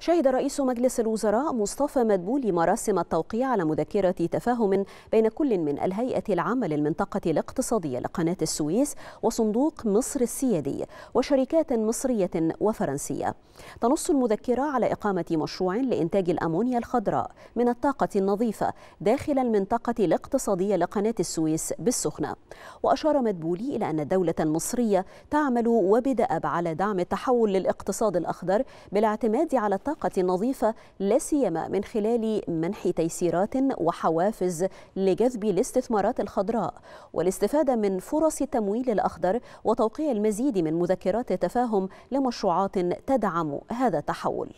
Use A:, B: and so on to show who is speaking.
A: شهد رئيس مجلس الوزراء مصطفى مدبولي مراسم التوقيع على مذكرة تفاهم بين كل من الهيئة العامة للمنطقة الاقتصادية لقناة السويس وصندوق مصر السيادي وشركات مصرية وفرنسية تنص المذكرة على إقامة مشروع لإنتاج الأمونيا الخضراء من الطاقة النظيفة داخل المنطقة الاقتصادية لقناة السويس بالسخنة وأشار مدبولي إلى أن الدولة المصرية تعمل وبدأب على دعم التحول للاقتصاد الأخضر بالاعتماد على الطاقة النظيفة لا سيما من خلال منح تيسيرات وحوافز لجذب الاستثمارات الخضراء والاستفادة من فرص التمويل الأخضر وتوقيع المزيد من مذكرات التفاهم لمشروعات تدعم هذا التحول